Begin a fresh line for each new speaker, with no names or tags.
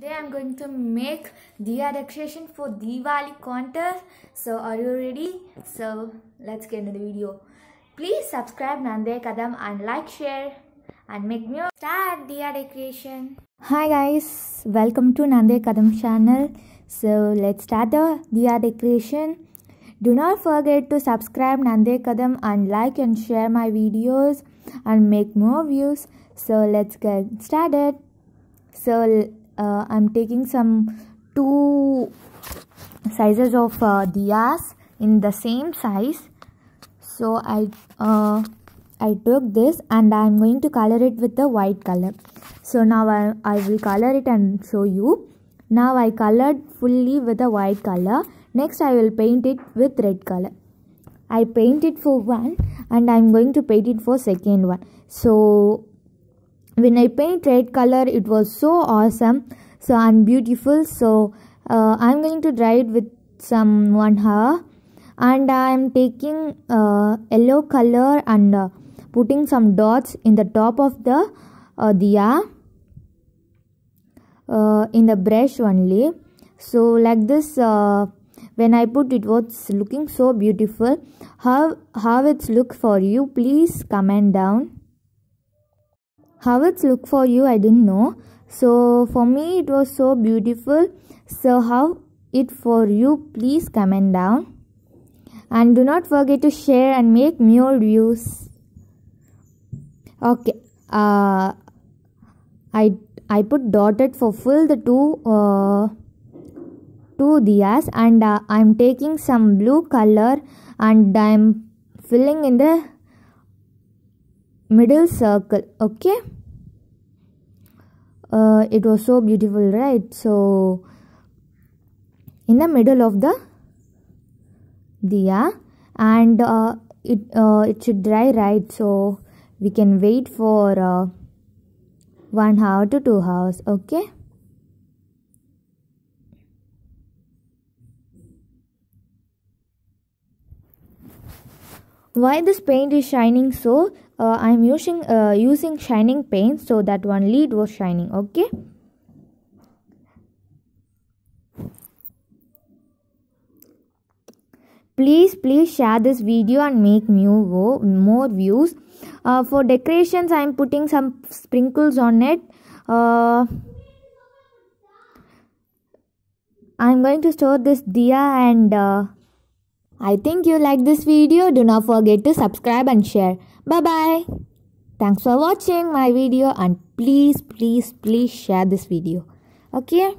Today I'm going to make Diya decoration for Diwali contest. So are you ready? So let's get into the video. Please subscribe Nande Kadam and like, share and make me start Diya decoration. Hi guys, welcome to Nande Kadam channel. So let's start the Diya decoration. Do not forget to subscribe Nande Kadam and like and share my videos and make more views. So let's get started. So uh, i'm taking some two sizes of uh, diyas in the same size so i uh, i took this and i'm going to color it with the white color so now i, I will color it and show you now i colored fully with the white color next i will paint it with red color i paint it for one and i'm going to paint it for second one so when i paint red color it was so awesome so and beautiful so uh, i'm going to dry it with some one hour and i'm taking uh, yellow color and uh, putting some dots in the top of the uh, diya uh, in the brush only so like this uh, when i put it was looking so beautiful how how it's look for you please comment down how it's look for you, I didn't know. So for me, it was so beautiful. So how it for you? Please comment down. And do not forget to share and make more views. Okay. Uh, I I put dotted for fill the two uh, two dias and uh, I'm taking some blue color and I'm filling in the middle circle okay uh, it was so beautiful right so in the middle of the dia, and uh, it uh, it should dry right so we can wait for uh, 1 hour to 2 hours okay why this paint is shining so uh, I'm using uh, using shining paint so that one lead was shining okay please please share this video and make new go, more views uh, for decorations I'm putting some sprinkles on it uh, I'm going to store this dia and uh, I think you like this video. Do not forget to subscribe and share. Bye bye. Thanks for watching my video and please, please, please share this video. Okay.